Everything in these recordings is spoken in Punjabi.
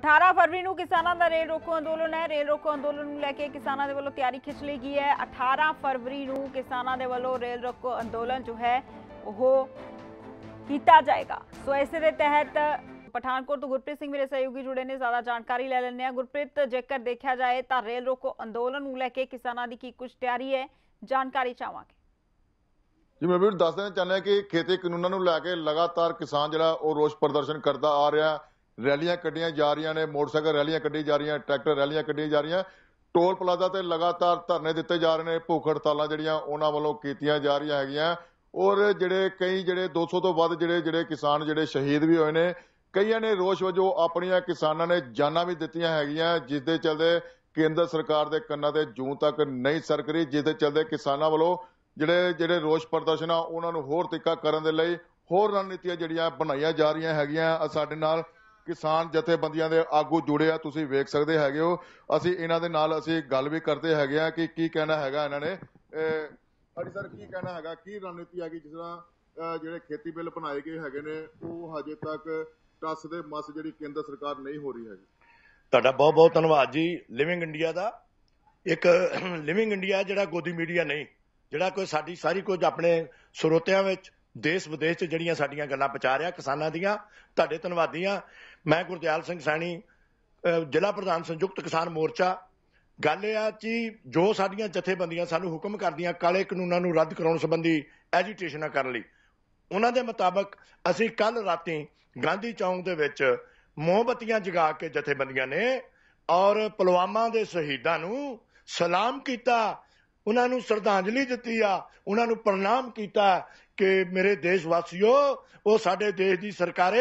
18 ਫਰਵਰੀ ਨੂੰ ਕਿਸਾਨਾਂ ਦਾ ਰੇਲ ਰੋਕੋ ਅੰਦੋਲਨ ਹੈ ਰੇਲ ਰੋਕੋ ਅੰਦੋਲਨ ਨੂੰ ਲੈ ਕੇ ਕਿਸਾਨਾਂ ਦੇ ਵੱਲੋਂ ਤਿਆਰੀ ਖਿੱਚ ਲਈ ਗਈ ਹੈ 18 ਫਰਵਰੀ ਨੂੰ ਕਿਸਾਨਾਂ ਦੇ ਵੱਲੋਂ ਰੇਲ ਰੋਕੋ ਅੰਦੋਲਨ ਜੋ ਹੈ ਉਹ ਕੀਤਾ ਜਾਏਗਾ ਸੋ ਐਸੇ ਦੇ ਤਹਿਤ ਪਠਾਨਕੋਟ ਤੋਂ ਗੁਰਪ੍ਰੀਤ ਸਿੰਘ ਮੇਰੇ ਸਹਿਯੋਗੀ ਜੁੜੇ ਨੇ ਜ਼ਿਆਦਾ ਜਾਣਕਾਰੀ ਲੈ ਲੈਣੇ ਆ ਗੁਰਪ੍ਰੀਤ ਜੇਕਰ ਦੇਖਿਆ ਜਾਏ ਤਾਂ ਰੇਲ ਰੋਕੋ ਅੰਦੋਲਨ ਨੂੰ ਲੈ ਕੇ ਕਿਸਾਨਾਂ ਦੀ ਕੀ ਕੁਝ ਤਿਆਰੀ ਹੈ ਜਾਣਕਾਰੀ ਚਾਹਾਂਗੇ ਜੀ ਮੈਂ ਵੀ ਦੱਸ ਦੇਣਾ ਚਾਹੁੰਦਾ ਕਿ ਖੇਤੀ ਕਾਨੂੰਨਾਂ ਨੂੰ ਲੈ ਕੇ ਲਗਾਤਾਰ ਕਿਸਾਨ ਜਿਹੜਾ ਉਹ ਰੋਸ ਪ੍ਰਦਰਸ਼ਨ ਕਰਦਾ ਆ ਰਿਹਾ ਰੈਲੀਆਂ ਕੱਢੀਆਂ ਜਾ ਰਹੀਆਂ ਨੇ ਮੋਟਰਸਾਈਕਲ ਰੈਲੀਆਂ ਕੱਢੀ ਜਾ ਰਹੀਆਂ ਟਰੈਕਟਰ ਰੈਲੀਆਂ ਕੱਢੀਆਂ ਜਾ ਰਹੀਆਂ ਟੋਲ ਪਲਾਜ਼ਾ ਤੇ ਲਗਾਤਾਰ ਧਰਨੇ ਦਿੱਤੇ ਜਾ ਰਹੇ ਨੇ ਭੁੱਖ ਹੜਤਾਲਾਂ ਜਿਹੜੀਆਂ ਉਹਨਾਂ ਵੱਲੋਂ ਕੀਤੀਆਂ ਜਾ ਰਹੀਆਂ ਹੈਗੀਆਂ ਔਰ ਜਿਹੜੇ ਕਈ ਜਿਹੜੇ 200 ਤੋਂ ਵੱਧ ਜਿਹੜੇ ਜਿਹੜੇ ਕਿਸਾਨ ਜਿਹੜੇ ਸ਼ਹੀਦ ਵੀ ਹੋਏ ਨੇ ਕਈਆਂ ਨੇ ਰੋਸ਼ ਵਜੋਂ ਆਪਣੀਆਂ ਕਿਸਾਨਾਂ ਨੇ ਜਾਨਾਂ ਵੀ ਦਿੱਤੀਆਂ ਹੈਗੀਆਂ ਜਿਸ ਦੇ ਚਲਦੇ ਕੇਂਦਰ ਸਰਕਾਰ ਦੇ ਕੰਨਾਂ ਤੇ ਜੂੰ ਤੱਕ ਨਹੀਂ ਸਰਕਰੀ ਜਿਸ ਦੇ ਚਲਦੇ ਕਿਸਾਨਾਂ ਵੱਲੋਂ ਜਿਹੜੇ ਜਿਹੜੇ ਰੋਸ਼ ਪ੍ਰਦਰਸ਼ਨ ਉਹਨਾਂ ਨੂੰ ਹੋਰ ਤਿੱਖਾ ਕਰਨ ਦੇ ਲਈ ਹੋਰ ਰਣਨੀਤੀਆਂ ਜਿਹੜੀਆਂ ਬਣਾਈਆਂ ਜਾ ਰਹੀਆਂ ਹੈਗੀਆਂ ਸਾਡੇ ਨਾਲ ਕਿਸਾਨ ਜਥੇਬੰਦੀਆਂ ਦੇ ਆਗੂ ਜੁੜੇ ਆ ਤੁਸੀਂ ਵੇਖ ਸਕਦੇ ਹੈਗੇ ਹੋ ਅਸੀਂ ਇਹਨਾਂ ਦੇ ਨਾਲ ਅਸੀਂ ਗੱਲ ਵੀ ਕਰਦੇ ਹੈਗੇ ਆ ਕਿ ਕੀ ਕਹਿਣਾ ਹੈਗਾ ਇਹਨਾਂ ਨੇ ਹਾਂਜੀ ਸਰ ਕੀ ਕਹਿਣਾ ਹੈਗਾ ਕੀ ਰਣਨੀਤੀ ਗਈ ਜਿਸ ਤਰ੍ਹਾਂ ਜਿਹੜੇ ਖੇਤੀ ਬਿੱਲ ਬਣਾਏ ਗਏ ਹੈਗੇ ਨੇ ਉਹ ਹਜੇ ਤੱਕ ਟੱਸ ਦੇ ਮਸ ਜਿਹੜੀ ਕੇਂਦਰ ਸਰਕਾਰ ਨਹੀਂ ਹੋ ਰਹੀ ਹੈਗੀ ਤੁਹਾਡਾ ਬਹੁਤ ਬਹੁਤ ਧੰਨਵਾਦ ਜੀ ਲਿਵਿੰਗ ਇੰਡੀਆ ਦਾ ਇੱਕ ਲਿਵਿੰਗ ਇੰਡੀਆ ਜਿਹੜਾ ਗੋਦੀ ਮੀਡੀਆ ਨਹੀਂ ਜਿਹੜਾ ਕੋਈ ਸਾਡੀ ਸਾਰੀ ਕੁਝ ਆਪਣੇ ਸਰੋਤਿਆਂ ਵਿੱਚ ਦੇਸ਼ ਵਿਦੇਸ਼ 'ਚ ਜਿਹੜੀਆਂ ਸਾਡੀਆਂ ਗੱਲਾਂ ਪਹੁੰਚਾ ਰਿਹਾ ਕਿਸਾਨਾਂ ਦੀਆਂ ਤੁਹਾਡੇ ਧੰਨਵਾਦੀ ਆ ਮੈਂ ਗੁਰਦਿਆਲ ਸਿੰਘ ਸੈਣੀ ਜ਼ਿਲ੍ਹਾ ਪ੍ਰਧਾਨ ਸੰਯੁਕਤ ਕਿਸਾਨ ਮੋਰਚਾ ਗੱਲ ਇਹ ਆ ਕਿ ਜੋ ਸਾਡੀਆਂ ਜਥੇਬੰਦੀਆਂ ਸਾਨੂੰ ਹੁਕਮ ਕਰਦੀਆਂ ਕਾਲੇ ਕਾਨੂੰਨਾਂ ਨੂੰ ਰੱਦ ਕਰਾਉਣ ਸੰਬੰਧੀ ਐਜੀਟੇਸ਼ਨਾਂ ਕਰਨ ਲਈ ਉਹਨਾਂ ਦੇ ਮੁਤਾਬਕ ਅਸੀਂ ਕੱਲ ਰਾਤੀ ਗਾਂਧੀ ਚੌਂਕ ਦੇ ਵਿੱਚ ਮੋਮਬਤੀਆਂ ਜਗਾ ਕੇ ਜਥੇਬੰਦੀਆਂ ਨੇ ਔਰ ਪੁਲਵਾਮਾ ਦੇ ਸ਼ਹੀਦਾਂ ਨੂੰ ਸਲਾਮ ਕੀਤਾ ਉਹਨਾਂ ਨੂੰ ਸ਼ਰਧਾਂਜਲੀ ਦਿੱਤੀ ਆ ਉਹਨਾਂ ਨੂੰ ਪ੍ਰਣਾਮ ਕੀਤਾ ਕਿ ਮੇਰੇ ਦੇਸ਼ ਵਾਸੀਓ ਉਹ ਸਾਡੇ ਦੇਸ਼ ਦੀ ਸਰਕਾਰੇ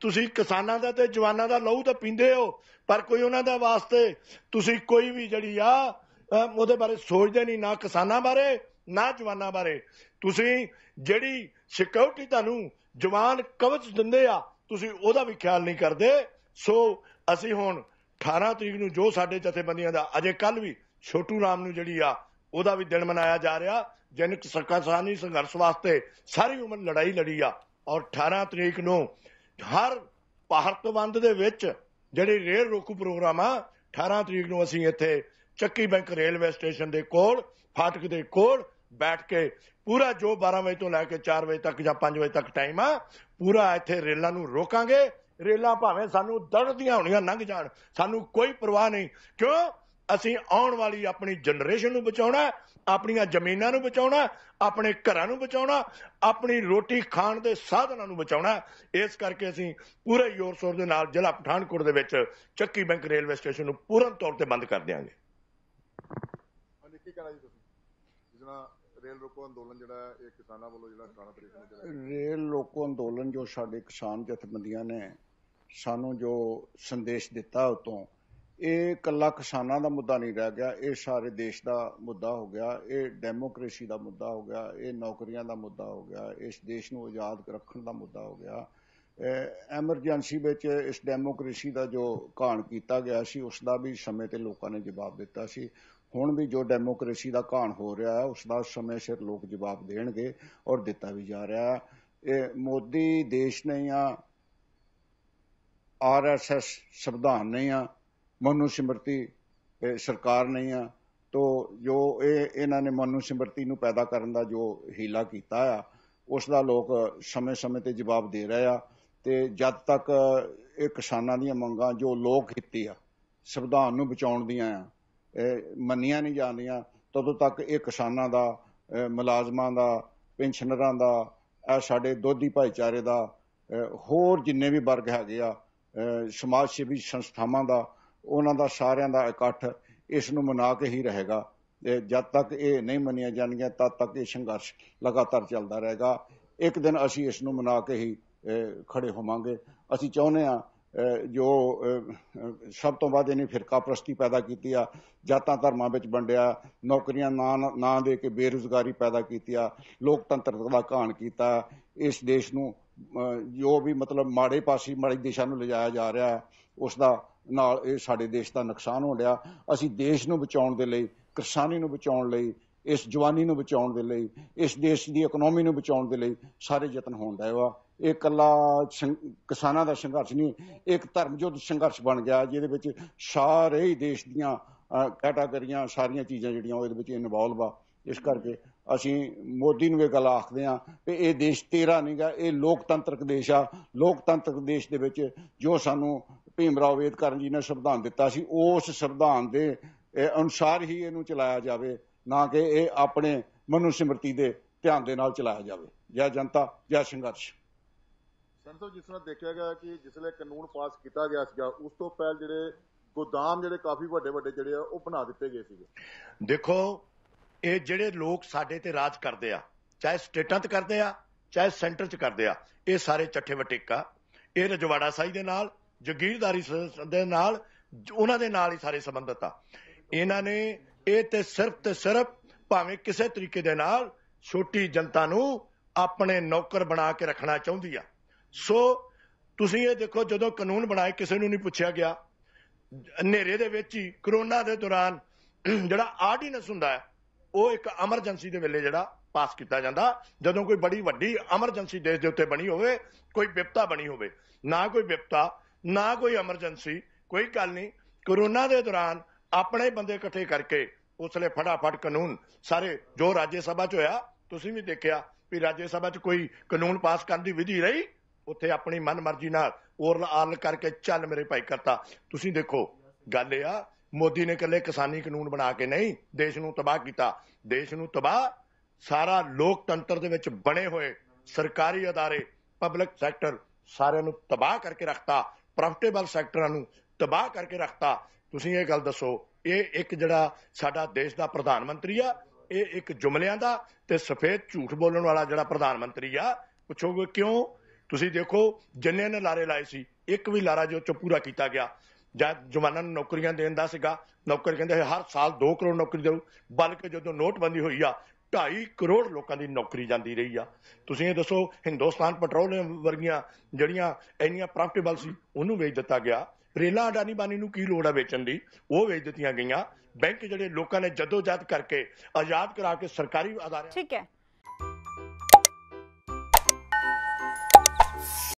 ਤੁਸੀਂ ਕਿਸਾਨਾਂ ਦਾ ਤੇ ਜਵਾਨਾਂ ਦਾ ਲਹੂ ਤਾਂ ਪੀਂਦੇ ਹੋ ਪਰ ਕੋਈ ਉਹਨਾਂ ਦਾ ਵਾਸਤੇ ਤੁਸੀਂ ਕੋਈ ਵੀ ਜਿਹੜੀ ਆ ਉਹਦੇ ਬਾਰੇ ਸੋਚਦੇ ਨਹੀਂ ਨਾ ਕਿਸਾਨਾਂ ਬਾਰੇ ਨਾ ਜਵਾਨਾਂ ਬਾਰੇ ਤੁਸੀਂ ਜਿਹੜੀ ਸਿਕਿਉਰਿਟੀ ਤੁਹਾਨੂੰ ਜਵਾਨ ਕਵਚ ਦਿੰਦੇ ਆ ਤੁਸੀਂ ਉਹਦਾ ਵੀ ਖਿਆਲ ਨਹੀਂ ਕਰਦੇ ਸੋ ਅਸੀਂ ਹੁਣ 18 ਤਰੀਕ ਨੂੰ ਜੋ ਸਾਡੇ ਜਥੇਬੰਦੀਆਂ ਦਾ ਅਜੇ ਕੱਲ ਵੀ ਛੋਟੂ ਰਾਮ ਨੂੰ ਜਿਹੜੀ ਆ ਉਹਦਾ ਵੀ ਦਿਨ ਮਨਾਇਆ ਜਾ ਰਿਹਾ ਜਨਕ ਸਰਕਾਰਸਾਨੀ ਸੰਘਰਸ਼ ਵਾਸਤੇ ਸਾਰੀ ਉਮਰ ਲੜਾਈ ਲੜੀ ਆ ਔਰ 18 ਤਰੀਕ ਨੂੰ ਹਰ ਭਾਰਤਵੰਦ ਦੇ ਵਿੱਚ ਜਿਹੜੇ ਰੇਲ ਰੋਕੂ ਪ੍ਰੋਗਰਾਮ ਆ 18 ਤਰੀਕ ਨੂੰ ਅਸੀਂ ਇੱਥੇ ਚੱਕੀ ਬੈਂਕ ਰੇਲਵੇ ਸਟੇਸ਼ਨ ਦੇ ਕੋਲ ਫਾਟਕ ਦੇ ਕੋਲ ਬੈਠ ਕੇ ਪੂਰਾ ਜੋ 12 ਵਜੇ ਤੋਂ ਲੈ ਕੇ 4 ਵਜੇ ਤੱਕ ਜਾਂ 5 ਵਜੇ ਤੱਕ ਟਾਈਮ ਆ ਪੂਰਾ ਇੱਥੇ ਰੇਲਾਂ ਨੂੰ ਰੋਕਾਂਗੇ ਰੇਲਾਂ ਭਾਵੇਂ ਸਾਨੂੰ ਦੜਦੀਆਂ ਹੋਣੀਆਂ ਲੰਘ ਜਾਣ ਸਾਨੂੰ ਕੋਈ ਪਰਵਾਹ ਨਹੀਂ ਕਿਉਂ ਅਸੀਂ ਆਉਣ ਵਾਲੀ ਆਪਣੀ ਜਨਰੇਸ਼ਨ ਨੂੰ ਬਚਾਉਣਾ ਆਪਣੀਆਂ ਜ਼ਮੀਨਾਂ ਨੂੰ ਬਚਾਉਣਾ ਆਪਣੇ ਘਰਾਂ ਨੂੰ ਬਚਾਉਣਾ ਆਪਣੀ ਰੋਟੀ ਖਾਣ ਦੇ ਸਾਧਨਾਂ ਨੂੰ ਬਚਾਉਣਾ ਇਸ ਕਰਕੇ ਅਸੀਂ ਪੂਰੇ ਜ਼ੋਰ ਸ਼ੋਰ ਦੇ ਨਾਲ ਜ਼ਿਲ੍ਹਾ ਪਠਾਨਕੋਟ ਦੇ ਵਿੱਚ ਚੱਕੀ ਬੈਂਕ ਰੇਲਵੇ ਸਟੇਸ਼ਨ ਨੂੰ ਪੂਰਨ ਤੌਰ ਤੇ ਬੰਦ ਕਰ ਦਿਆਂਗੇ ਕੀ ਕਰਾਂ ਜੀ ਤੁਸੀਂ ਜਿਹੜਾ ਰੇਲ ਰੋਕੋ ਅੰਦੋਲਨ ਜਿਹੜਾ ਇਹ ਕਿਸਾਨਾਂ ਵੱਲੋਂ ਜਿਹੜਾ 17 ਤਰੀਕ ਨੂੰ ਜਿਹੜਾ ਰੇਲ ਰੋਕੋ ਅੰਦੋਲਨ ਜੋ ਸਾਡੇ ਕਿਸਾਨ ਜਥੇਬੰਦੀਆਂ ਨੇ ਸਾਨੂੰ ਜੋ ਸੰਦੇਸ਼ ਦਿੱਤਾ ਉਤੋਂ ਇਹ ਇਕੱਲਾ ਕਿਸਾਨਾਂ ਦਾ ਮੁੱਦਾ ਨਹੀਂ ਰਹਿ ਗਿਆ ਇਹ ਸਾਰੇ ਦੇਸ਼ ਦਾ ਮੁੱਦਾ ਹੋ ਗਿਆ ਇਹ ਡੈਮੋਕ੍ਰੇਸੀ ਦਾ ਮੁੱਦਾ ਹੋ ਗਿਆ ਇਹ ਨੌਕਰੀਆਂ ਦਾ ਮੁੱਦਾ ਹੋ ਗਿਆ ਇਸ ਦੇਸ਼ ਨੂੰ ਆਜ਼ਾਦ ਰੱਖਣ ਦਾ ਮੁੱਦਾ ਹੋ ਗਿਆ ਐਮਰਜੈਂਸੀ ਵਿੱਚ ਇਸ ਡੈਮੋਕ੍ਰੇਸੀ ਦਾ ਜੋ ਕਾਣ ਕੀਤਾ ਗਿਆ ਸੀ ਉਸ ਦਾ ਵੀ ਸਮੇਂ ਤੇ ਲੋਕਾਂ ਨੇ ਜਵਾਬ ਦਿੱਤਾ ਸੀ ਹੁਣ ਵੀ ਜੋ ਡੈਮੋਕ੍ਰੇਸੀ ਦਾ ਕਾਣ ਹੋ ਰਿਹਾ ਹੈ ਉਸ ਦਾ ਸਮੇਂ ਸਿਰ ਲੋਕ ਜਵਾਬ ਦੇਣਗੇ ਔਰ ਦਿੱਤਾ ਵੀ ਜਾ ਰਿਹਾ ਹੈ ਇਹ ਮੋਦੀ ਦੇਸ਼ ਨਹੀਂ ਆ ਆਰਐਸਐਸ ਸੰਵਿਧਾਨ ਨਹੀਂ ਆ ਮਨੂ ਸਿਮਰਤੀ ਸਰਕਾਰ ਨਹੀਂ ਆ ਤੋ ਜੋ ਇਹ ਇਹਨਾਂ ਨੇ ਮਨੂ ਸਿਮਰਤੀ ਨੂੰ ਪੈਦਾ ਕਰਨ ਦਾ ਜੋ ਹੀਲਾ ਕੀਤਾ ਆ ਉਸ ਦਾ ਲੋਕ ਸਮੇਂ-ਸਮੇਂ ਤੇ ਜਵਾਬ ਦੇ ਰਹੇ ਆ ਤੇ ਜਦ ਤੱਕ ਇਹ ਕਿਸਾਨਾਂ ਦੀਆਂ ਮੰਗਾਂ ਜੋ ਲੋਕ ਕੀਤੀ ਆ ਸੰਵਿਧਾਨ ਨੂੰ ਬਚਾਉਣ ਦੀਆਂ ਆ ਮੰਨੀਆਂ ਨਹੀਂ ਜਾਂਦੀਆਂ ਤਦੋਂ ਤੱਕ ਇਹ ਕਿਸਾਨਾਂ ਦਾ ਮੁਲਾਜ਼ਮਾਂ ਦਾ ਪੈਨਸ਼ਨਰਾਂ ਦਾ ਇਹ ਸਾਡੇ ਦੋਧੀ ਭਾਈਚਾਰੇ ਦਾ ਹੋਰ ਜਿੰਨੇ ਵੀ ਵਰਗ ਹੈਗੇ ਆ ਸਮਾਜ ਸੇਵੀ ਸੰਸਥਾਵਾਂ ਦਾ ਉਹਨਾਂ ਦਾ ਸਾਰਿਆਂ ਦਾ ਇਕੱਠ ਇਸ ਨੂੰ ਮਨਾ ਕੇ ਹੀ ਰਹੇਗਾ ਜਦ ਤੱਕ ਇਹ ਨਹੀਂ ਮੰਨਿਆ ਜਾਣਗੇ ਤਦ ਤੱਕ ਇਹ ਸੰਘਰਸ਼ ਲਗਾਤਾਰ ਚੱਲਦਾ ਰਹੇਗਾ ਇੱਕ ਦਿਨ ਅਸੀਂ ਇਸ ਨੂੰ ਮਨਾ ਕੇ ਹੀ ਖੜੇ ਹੋਵਾਂਗੇ ਅਸੀਂ ਚਾਹੁੰਦੇ ਆ ਜੋ ਸਭ ਤੋਂ ਵੱਧ ਇਹਨੇ ਫਿਰਕਾ ਪ੍ਰਸਤੀ ਪੈਦਾ ਕੀਤੀ ਆ ਜਾਤਾਂ ਧਰਮਾਂ ਵਿੱਚ ਵੰਡਿਆ ਨੌਕਰੀਆਂ ਨਾ ਨਾ ਦੇ ਕੇ ਬੇਰੁਜ਼ਗਾਰੀ ਪੈਦਾ ਕੀਤੀ ਆ ਲੋਕਤੰਤਰ ਦਾ ਘਾਣ ਕੀਤਾ ਇਸ ਦੇਸ਼ ਨੂੰ ਜੋ ਵੀ ਮਤਲਬ ਮਾੜੇ ਪਾਸੇ ਮਾੜੀ ਦਿਸ਼ਾ ਨੂੰ ਲਿਜਾਇਆ ਜਾ ਰਿਹਾ ਉਸ ਦਾ ਨਾਲ ਇਹ ਸਾਡੇ ਦੇਸ਼ ਦਾ ਨੁਕਸਾਨ ਹੋ ਰਿਹਾ ਅਸੀਂ ਦੇਸ਼ ਨੂੰ ਬਚਾਉਣ ਦੇ ਲਈ ਕਿਸਾਨੀ ਨੂੰ ਬਚਾਉਣ ਲਈ ਇਸ ਜਵਾਨੀ ਨੂੰ ਬਚਾਉਣ ਦੇ ਲਈ ਇਸ ਦੇਸ਼ ਦੀ ਇਕਨੋਮੀ ਨੂੰ ਬਚਾਉਣ ਦੇ ਲਈ ਸਾਰੇ ਯਤਨ ਹੋਣ ਦਾ ਵਾ ਇਹ ਕੱਲਾ ਕਿਸਾਨਾਂ ਦਾ ਸੰਘਰਸ਼ ਨਹੀਂ ਇੱਕ ਧਰਮ ਧਰਮਯੁੱਧ ਸੰਘਰਸ਼ ਬਣ ਗਿਆ ਜਿਹਦੇ ਵਿੱਚ ਸਾਰੇ ਹੀ ਦੇਸ਼ ਦੀਆਂ ਕੈਟਾਗਰੀਆਂ ਸਾਰੀਆਂ ਚੀਜ਼ਾਂ ਜਿਹੜੀਆਂ ਉਹਦੇ ਵਿੱਚ ਇਨਵੋਲਵ ਆ ਇਸ ਕਰਕੇ ਅਸੀਂ ਮੋਦੀ ਨੂੰ ਇਹ ਗੱਲ ਆਖਦੇ ਆ ਕਿ ਇਹ ਦੇਸ਼ ਤੇਰਾ ਨਹੀਂਗਾ ਇਹ ਲੋਕਤੰਤਰਕ ਦੇਸ਼ ਆ ਲੋਕਤੰਤਰਕ ਦੇਸ਼ ਦੇ ਵਿੱਚ ਜੋ ਸਾਨੂੰ ਭੀਮਰਾਓ ਕਰਨ ਜੀ ਨੇ ਸੰਵਿਧਾਨ ਦਿੱਤਾ ਸੀ ਉਸ ਸੰਵਿਧਾਨ ਦੇ ਅਨੁਸਾਰ ਹੀ ਇਹਨੂੰ ਚਲਾਇਆ ਜਾਵੇ ਨਾ ਕਿ ਇਹ ਆਪਣੇ ਮਨੁ ਸਿਮਰਤੀ ਦੇ ਧਿਆਨ ਦੇ ਨਾਲ ਚਲਾਇਆ ਜਾਵੇ ਜੈ ਜਨਤਾ ਜੈ ਸੰਘਰਸ਼ ਸੰਤੋ ਜਿਸ ਤਰ੍ਹਾਂ ਦੇਖਿਆ ਗਿਆ ਕਿ ਜਿਸਲੇ ਕਾਨੂੰਨ ਪਾਸ ਕੀਤਾ ਗਿਆ ਸੀਗਾ ਉਸ ਤੋਂ ਪਹਿਲ ਜਿਹੜੇ ਗੋਦਾਮ ਜਿਹੜੇ ਕਾਫੀ ਵੱਡੇ ਵੱਡੇ ਜਿਹੜੇ ਆ ਉਹ ਬਣਾ ਦਿੱਤੇ ਗਏ ਸੀਗੇ ਦੇਖੋ ਇਹ ਜਿਹੜੇ ਲੋਕ ਸਾਡੇ ਤੇ ਰਾਜ ਕਰਦੇ ਆ ਚਾਹੇ ਸਟੇਟਾਂ ਤੇ ਕਰਦੇ ਆ ਚਾਹੇ ਸੈਂਟਰ 'ਚ ਕਰਦੇ ਆ ਇਹ ਸਾਰੇ ਚੱਠੇ ਵਟੇਕਾ ਇਹ ਰਜਵਾੜਾ ਸਾਈ ਦੇ ਨਾਲ ਜਗੀਰਦਾਰੀ ਦੇ ਨਾਲ ਉਹਨਾਂ ਦੇ ਨਾਲ ਹੀ ਸਾਰੇ ਸੰਬੰਧਤ ਆ ਇਹਨਾਂ ਨੇ ਇਹ ਤੇ ਸਿਰਫ ਤੇ ਸਿਰਫ ਭਾਵੇਂ ਕਿਸੇ ਤਰੀਕੇ ਦੇ ਨਾਲ ਛੋਟੀ ਜਨਤਾ ਨੂੰ ਆਪਣੇ ਨੌਕਰ ਬਣਾ ਕੇ ਰੱਖਣਾ ਚਾਹੁੰਦੀ ਆ ਸੋ ਤੁਸੀਂ ਇਹ ਦੇਖੋ ਜਦੋਂ ਕਾਨੂੰਨ ਬਣਾਏ ਕਿਸੇ ਨੂੰ ਨਹੀਂ ਪੁੱਛਿਆ ਗਿਆ ਹਨੇਰੇ ਦੇ ਵਿੱਚ ਹੀ ਕਰੋਨਾ ਦੇ ਦੌਰਾਨ ਜਿਹੜਾ ਆਰਡੀਨੈਂਸ ਹੁੰਦਾ ਹੈ ਉਹ ਇੱਕ ਐਮਰਜੈਂਸੀ ਦੇ ਵੇਲੇ ਜਿਹੜਾ ਪਾਸ ਕੀਤਾ ਜਾਂਦਾ ਜਦੋਂ ਕੋਈ ਬੜੀ ਵੱਡੀ ਐਮਰਜੈਂਸੀ ਦੇਸ਼ ਦੇ ਉੱਤੇ ਬਣੀ ਹੋਵੇ ਕੋਈ ਵਿਪਤਾ ਬਣੀ ਹੋਵੇ ਨਾ ਕੋਈ ਵਿਪਤਾ ਨਾ ਕੋਈ ਐਮਰਜੈਂਸੀ ਕੋਈ ਗੱਲ ਨਹੀਂ ਕਰੋਨਾ ਦੇ ਦੌਰਾਨ ਆਪਣੇ ਬੰਦੇ ਇਕੱਠੇ ਕਰਕੇ ਉਸਲੇ ਫਟਾਫਟ ਕਾਨੂੰਨ ਸਾਰੇ ਜੋ ਰਾਜ ਸਭਾ ਚ ਹੋਇਆ ਤੁਸੀਂ ਵੀ ਦੇਖਿਆ ਵੀ ਰਾਜ ਸਭਾ ਚ ਕੋਈ ਕਾਨੂੰਨ ਪਾਸ ਕਰਨ ਦੀ ਵਿਧੀ ਰਹੀ ਉੱਥੇ ਆਪਣੀ ਮਨਮਰਜ਼ੀ ਨਾਲ ਔਰਲ ਆਰਲ ਕਰਕੇ ਚੱਲ ਮੇਰੇ ਭਾਈ ਕਰਤਾ ਤੁਸੀਂ ਦੇਖੋ ਗੱਲ ਇਹ ਆ ਮੋਦੀ ਨੇ ਇਕੱਲੇ ਕਿਸਾਨੀ ਕਾਨੂੰਨ ਬਣਾ ਕੇ ਨਹੀਂ ਦੇਸ਼ ਨੂੰ ਤਬਾਹ ਕੀਤਾ ਦੇਸ਼ ਨੂੰ ਤਬਾਹ ਸਾਰਾ ਲੋਕਤੰਤਰ ਦੇ ਵਿੱਚ ਬਣੇ ਹੋਏ ਸਰਕਾਰੀ ਅਦਾਰੇ ਪਬਲਿਕ ਸੈਕਟਰ ਸਾਰਿਆਂ ਨੂੰ ਤਬਾਹ ਕਰਕੇ ਰੱਖਤਾ ਪ੍ਰੋਫਿਟੇਬਲ ਸੈਕਟਰਾਂ ਨੂੰ ਤਬਾਹ ਕਰਕੇ ਰੱਖਤਾ ਤੁਸੀਂ ਇਹ ਗੱਲ ਦੱਸੋ ਇਹ ਇੱਕ ਜਿਹੜਾ ਸਾਡਾ ਦੇਸ਼ ਦਾ ਪ੍ਰਧਾਨ ਮੰਤਰੀ ਆ ਇਹ ਇੱਕ ਜੁਮਲਿਆਂ ਦਾ ਤੇ ਸਫੇਦ ਝੂਠ ਬੋਲਣ ਵਾਲਾ ਜਿਹੜਾ ਪ੍ਰਧਾਨ ਮੰਤਰੀ ਆ ਪੁੱਛੋਗੇ ਕਿਉਂ ਤੁਸੀਂ ਦੇਖੋ ਜਿੰਨੇ ਨੇ ਲਾਰੇ ਲਾਏ ਸੀ ਇੱਕ ਵੀ ਲਾਰਾ ਜੋ ਚੋ ਪੂਰਾ ਕੀਤਾ ਗਿਆ ਜਾਂ ਜਵਾਨਾਂ ਨੂੰ ਨੌਕਰੀਆਂ ਦੇਣ ਦਾ ਸੀਗਾ ਨੌਕਰ ਕਹਿੰਦੇ ਹਰ ਸਾਲ 2 ਕਰੋੜ ਨੌਕਰੀ ਦੇਉ ਬਲਕਿ ਜਦੋਂ ਨੋਟਬੰਦੀ ਹੋਈ ਆ 2.5 ਕਰੋੜ ਲੋਕਾਂ ਦੀ ਨੌਕਰੀ ਜਾਂਦੀ ਰਹੀ ਆ ਤੁਸੀਂ ਇਹ ਦੱਸੋ ਹਿੰਦੁਸਤਾਨ ਪੈਟਰੋਲੀਅਮ ਵਰਗੀਆਂ ਜਿਹੜੀਆਂ ਇੰਨੀਆਂ ਪ੍ਰੋਫਿਟੇਬਲ ਸੀ ਉਹਨੂੰ ਵੇਚ ਦਿੱਤਾ ਗਿਆ ਰੇਲਾ ਅਡਾਨੀ ਬਾਨੀ ਨੂੰ ਕੀ ਲੋੜ ਆ ਵੇਚਣ ਦੀ ਉਹ ਵੇਚ ਦਿੱਤੀਆਂ ਗਈਆਂ ਬੈਂਕ ਜਿਹੜੇ ਲੋਕਾਂ ਨੇ ਜਦੋਜਹਿਦ ਕਰਕੇ ਆਜ਼ਾਦ ਕਰਾ ਕੇ ਸਰਕਾਰੀ ਅਦਾਰੇ ਠੀਕ ਹੈ